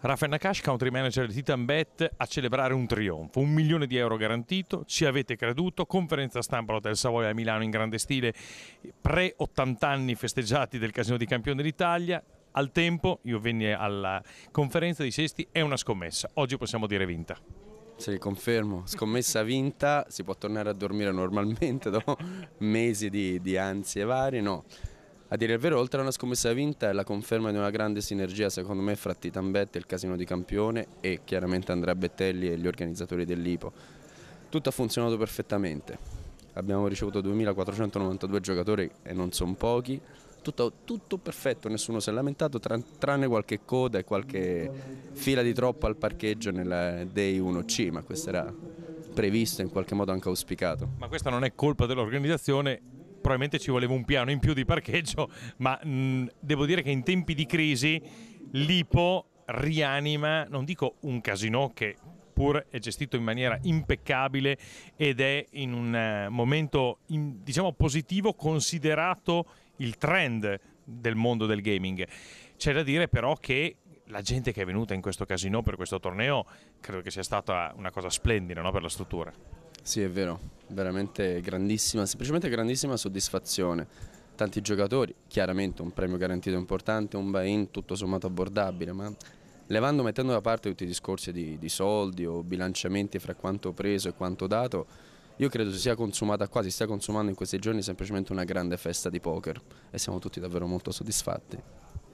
Rafael Nakash, country manager di Titan Bet, a celebrare un trionfo, un milione di euro garantito, ci avete creduto, conferenza stampa all'Hotel Savoia a Milano in grande stile, pre-80 anni festeggiati del Casino di Campione d'Italia, al tempo io venni alla conferenza di Sesti, è una scommessa, oggi possiamo dire vinta. Sì, confermo, scommessa vinta, si può tornare a dormire normalmente dopo mesi di, di ansie varie, no? A dire il vero, oltre alla scommessa vinta è la conferma di una grande sinergia secondo me fra Titambetti e il Casino di Campione e chiaramente Andrea Bettelli e gli organizzatori dell'IPO. Tutto ha funzionato perfettamente, abbiamo ricevuto 2492 giocatori e non sono pochi, tutto, tutto, perfetto, nessuno si è lamentato tranne qualche coda e qualche fila di troppo al parcheggio nella Day 1C, ma questo era previsto in qualche modo anche auspicato. Ma questa non è colpa dell'organizzazione probabilmente ci voleva un piano in più di parcheggio, ma mh, mm, devo dire che in tempi di crisi l'Ipo rianima, non dico un casino che pur è gestito in maniera impeccabile ed è in un eh, momento in, diciamo positivo considerato il trend del mondo del gaming. C'è da dire però che la gente che è venuta in questo casino per questo torneo credo che sia stata una cosa splendida no? per la struttura. Sì, è vero, veramente grandissima, semplicemente grandissima soddisfazione. Tanti giocatori, chiaramente un premio garantito importante, un buy-in tutto sommato abbordabile, ma levando, mettendo da parte tutti i discorsi di, di soldi o bilanciamenti fra quanto preso e quanto dato, io credo si sia consumata quasi, si stia consumando in questi giorni semplicemente una grande festa di poker e siamo tutti davvero molto soddisfatti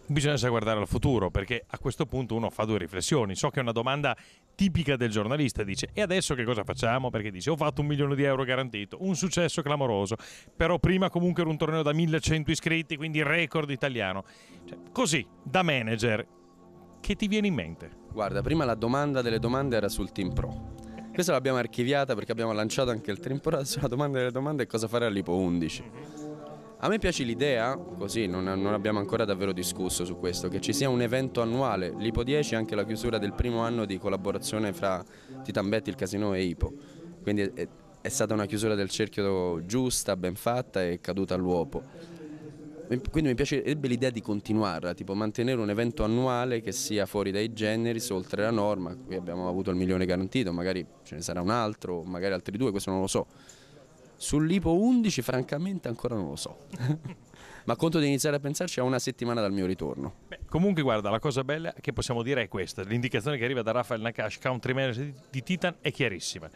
bisogna guardare al futuro perché a questo punto uno fa due riflessioni. So che è una domanda tipica del giornalista, dice e adesso che cosa facciamo? Perché dice ho fatto un milione di euro garantito, un successo clamoroso, però prima comunque era un torneo da 1100 iscritti, quindi record italiano. Cioè, così, da manager, che ti viene in mente? Guarda, prima la domanda delle domande era sul Team Pro. Questa l'abbiamo archiviata perché abbiamo lanciato anche il Team Pro, adesso la domanda delle domande è cosa fare all'Ipo 11 a me piace l'idea, così non, non, abbiamo ancora davvero discusso su questo, che ci sia un evento annuale. L'Ipo 10 è anche la chiusura del primo anno di collaborazione fra Titambetti, il Casino e Ipo. Quindi è, è stata una chiusura del cerchio giusta, ben fatta e caduta all'uopo. Quindi mi piacerebbe l'idea di continuarla, tipo mantenere un evento annuale che sia fuori dai generi, oltre la norma. Qui abbiamo avuto il milione garantito, magari ce ne sarà un altro, magari altri due, questo non lo so Sull'Ipo 11 francamente ancora non lo so. Ma conto di iniziare a pensarci a una settimana dal mio ritorno. Beh, comunque guarda, la cosa bella che possiamo dire è questa. L'indicazione che arriva da Rafael Nakash, country manager di Titan, è chiarissima.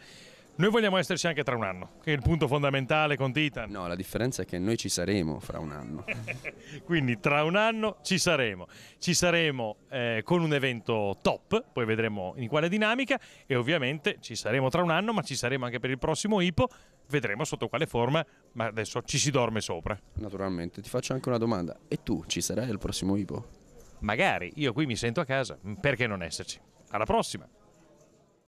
Noi vogliamo esserci anche tra un anno, che è il punto fondamentale con Titan. No, la differenza è che noi ci saremo fra un anno. Quindi tra un anno ci saremo. Ci saremo eh, con un evento top, poi vedremo in quale dinamica e ovviamente ci saremo tra un anno, ma ci saremo anche per il prossimo IPO vedremo sotto quale forma, ma adesso ci si dorme sopra. Naturalmente, ti faccio anche una domanda. E tu ci sarai al prossimo Ipo? Magari, io qui mi sento a casa, mm, perché non esserci? Alla prossima!